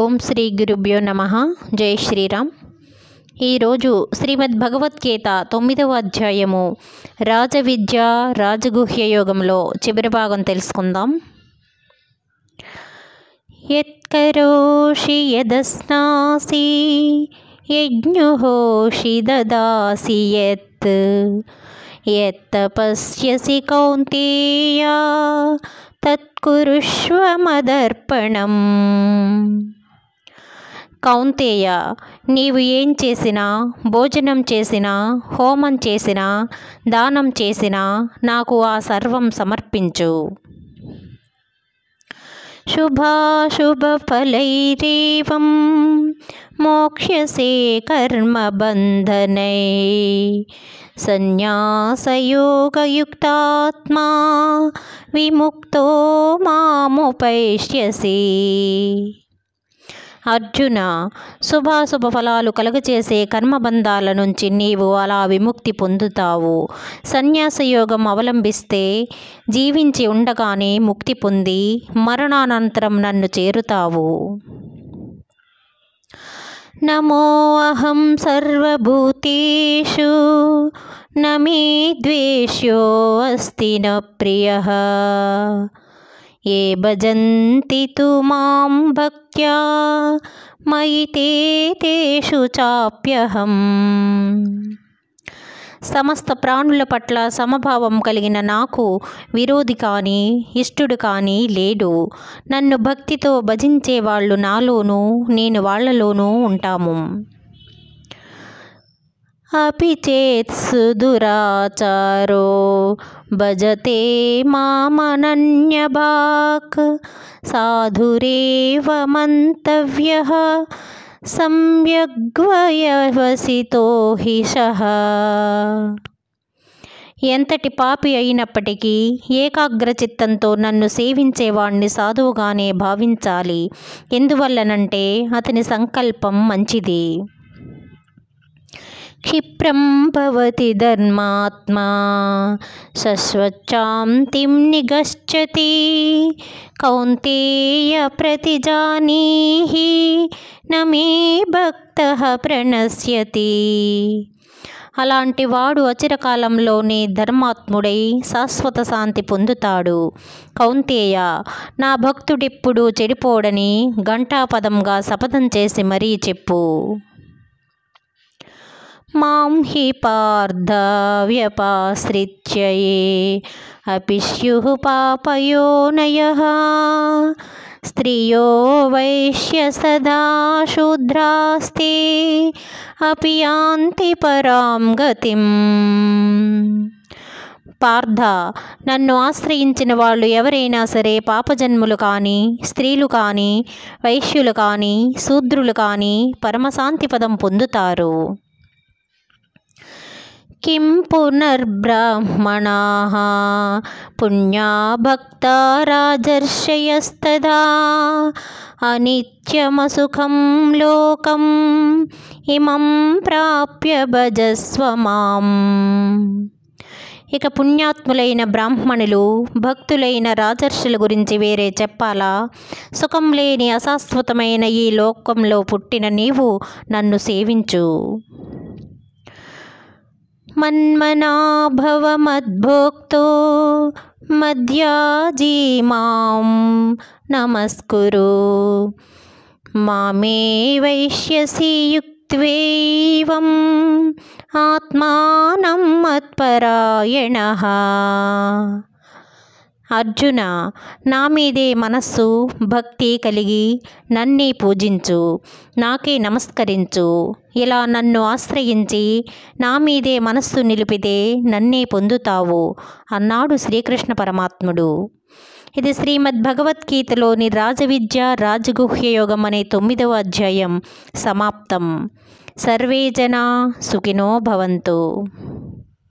ఓం శ్రీ గురుభ్యో నమ జై శ్రీరామ్ ఈరోజు శ్రీమద్ భగవద్గీత తొమ్మిదవ అధ్యాయము రాజవిద్య రాజగుహ్య యోగంలో చివరి భాగం తెలుసుకుందాం యత్కరోషి యదస్నాసి యజ్ఞోషి దదాసి యత్ యత్తపస్యసి కౌంతేయ తత్కురుష్వమదర్పణం కౌంతేయ నీవు ఏం చేసినా భోజనం చేసినా హోమం చేసినా దానం చేసినా నాకు ఆ సర్వం సమర్పించు శుభాశుభఫలైరేవం మోక్ష్యసే కర్మబంధనై సన్యాసయోగయుక్తాత్మా విముక్తో మాముపైష్యసి అర్జున శుభాశుభ ఫలాలు కలుగచేసే కర్మబంధాల నుంచి నీవు అలా విముక్తి పొందుతావు సన్యాస యోగం అవలంబిస్తే జీవించి ఉండగానే ముక్తి పొంది మరణానంతరం నన్ను చేరుతావు నమోహం సర్వభూతేషు నమే అస్తి న ప్రియ ఏ భజంతి మాం భక్త్యా మయి తేషు చాప్యహం సమస్త ప్రాణుల పట్ల సమభావం కలిగిన నాకు విరోధి కానీ ఇష్టుడు కానీ లేడు నన్ను భక్తితో భజించే వాళ్ళు నాలోనూ నేను వాళ్లలోనూ ఉంటాము अपि चेत् భజతే भजते సాధురేవ మంతవ్య मन्तव्यः సంయగ్వయవసితో ఎంతటి పాపి అయినప్పటికీ ఏకాగ్రచిత్తంతో నన్ను సేవించేవాణ్ణి సాధువుగానే భావించాలి ఎందువల్లనంటే అతని సంకల్పం మంచిది క్షిప్రం భవతి ధర్మాత్మా సస్వచ్చాంతి నిగచ్చతి कौन्तेय ప్రతిజానీ నమే భక్త ప్రణశ్యతి అలాంటి వాడు అచిరకాలంలోనే ధర్మాత్ముడై శాశ్వత శాంతి పొందుతాడు కౌంతేయ నా భక్తుడిప్పుడు చెడిపోడని ఘంటాపదంగా శపథం చేసి మరీ చెప్పు మాం హి పార్థవ్యపాశ్రిత్యయే అపిష్యు పాపయోనయ స్త్రియో వైశ్య సదా శూద్రాస్తి అపి యాంతి పరాం గతిం పార్థ నన్ను ఆశ్రయించిన వాళ్ళు ఎవరైనా సరే పాపజన్ములు కానీ స్త్రీలు కానీ వైశ్యులు కానీ శూద్రులు కానీ పరమశాంతి పదం పొందుతారు కిం పునర్బ్రాహ్మణా पुण्या भक्ता राजर्षयस्तदा अनित्यमसुखं ఇమం ప్రాప్య భజస్వమాం ఇక పుణ్యాత్ములైన బ్రాహ్మణులు భక్తులైన రాజర్షుల గురించి వేరే చెప్పాలా సుఖం లేని అశాశ్వతమైన ఈ లోకంలో పుట్టిన నీవు నన్ను సేవించు मन्मना मद्याजी मां नमस्कुरु मामे वैश्यसि युक्त्वैवम् आत्मानं मत्परायणः అర్జున నా మీదే మనస్సు భక్తి కలిగి నన్నే పూజించు నాకే నమస్కరించు ఇలా నన్ను ఆశ్రయించి నా మీదే మనస్సు నిలిపితే నన్నే పొందుతావు అన్నాడు శ్రీకృష్ణ పరమాత్ముడు ఇది శ్రీమద్ భగవద్గీతలోని రాజవిద్య రాజగుహ్య యోగం అనే తొమ్మిదవ అధ్యాయం సమాప్తం సర్వే జనా సుఖినో భవంతు